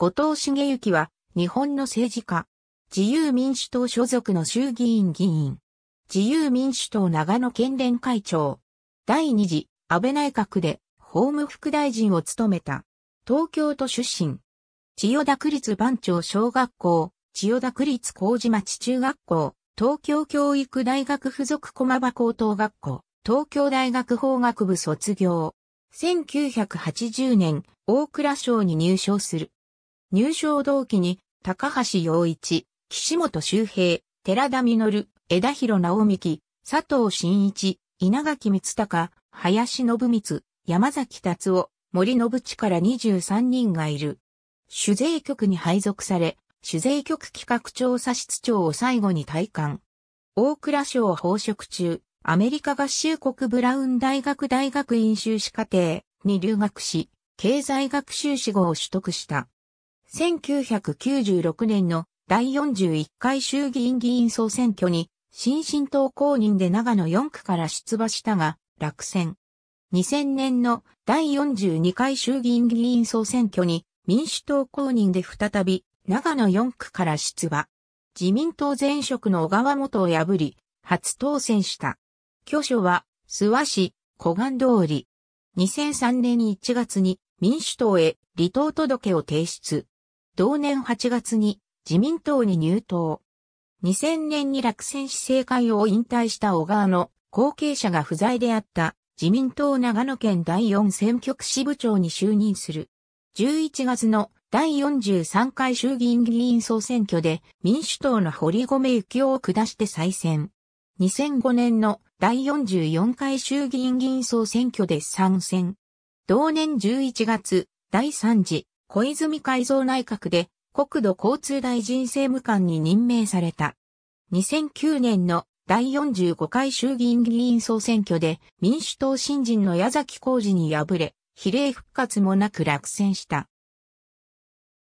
後藤茂之は、日本の政治家。自由民主党所属の衆議院議員。自由民主党長野県連会長。第二次、安倍内閣で、法務副大臣を務めた。東京都出身。千代田区立番町小学校、千代田区立麹町中学校、東京教育大学附属駒場高等学校、東京大学法学部卒業。1980年、大蔵省に入省する。入賞同期に、高橋洋一、岸本周平、寺田実、枝広直美希、佐藤真一、稲垣光隆、林信光、山崎達夫、森信から23人がいる。酒税局に配属され、酒税局企画調査室長を最後に退官。大蔵省飽職中、アメリカ合衆国ブラウン大学大学院修士課程に留学し、経済学修士号を取得した。1996年の第41回衆議院議員総選挙に、新進党公認で長野4区から出馬したが、落選。2000年の第42回衆議院議員総選挙に、民主党公認で再び、長野4区から出馬。自民党前職の小川元を破り、初当選した。居所は、諏訪市、小岩通り。2003年1月に民主党へ離党届を提出。同年8月に自民党に入党。2000年に落選し政界を引退した小川の後継者が不在であった自民党長野県第4選挙区支部長に就任する。11月の第43回衆議院議員総選挙で民主党の堀米幸雄を下して再選。2005年の第44回衆議院議員総選挙で参戦。同年11月、第3次小泉改造内閣で国土交通大臣政務官に任命された。2009年の第45回衆議院議員総選挙で民主党新人の矢崎浩二に敗れ、比例復活もなく落選した。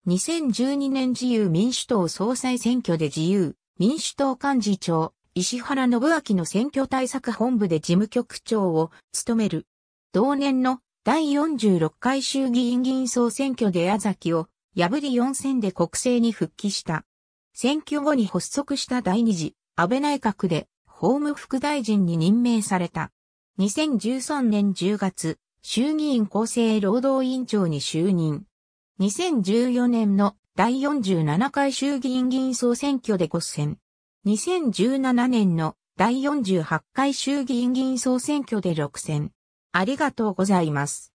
2012年自由民主党総裁選挙で自由民主党幹事長、石原信明の選挙対策本部で事務局長を務める。同年の第46回衆議院議員総選挙で矢崎を破り4選で国政に復帰した。選挙後に発足した第2次安倍内閣で法務副大臣に任命された。2013年10月、衆議院厚生労働委員長に就任。2014年の第47回衆議院議員総選挙で5選。2017年の第48回衆議院議員総選挙で6選。ありがとうございます。